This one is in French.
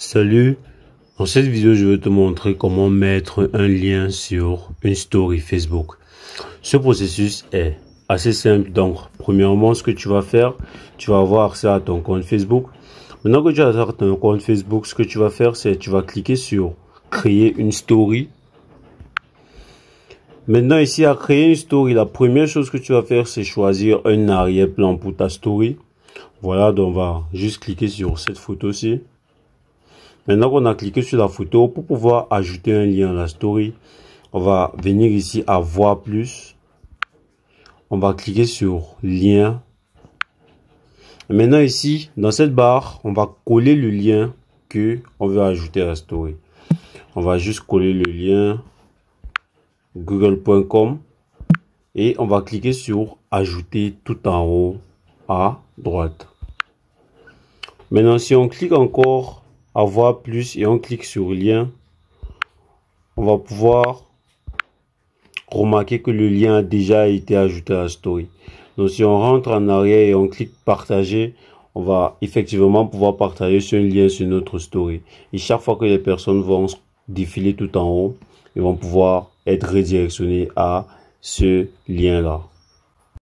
Salut, dans cette vidéo je vais te montrer comment mettre un lien sur une story Facebook. Ce processus est assez simple, donc premièrement ce que tu vas faire, tu vas avoir ça à ton compte Facebook. Maintenant que tu as ton compte Facebook, ce que tu vas faire c'est tu vas cliquer sur créer une story. Maintenant ici à créer une story, la première chose que tu vas faire c'est choisir un arrière-plan pour ta story. Voilà, donc on va juste cliquer sur cette photo-ci. Maintenant qu'on a cliqué sur la photo, pour pouvoir ajouter un lien à la story, on va venir ici à voir plus. On va cliquer sur lien. maintenant ici, dans cette barre, on va coller le lien que on veut ajouter à la story. On va juste coller le lien google.com et on va cliquer sur ajouter tout en haut à droite. Maintenant, si on clique encore avoir plus et on clique sur lien, on va pouvoir remarquer que le lien a déjà été ajouté à la story. Donc si on rentre en arrière et on clique partager, on va effectivement pouvoir partager ce lien sur notre story. Et chaque fois que les personnes vont défiler tout en haut, ils vont pouvoir être redirectionnés à ce lien-là.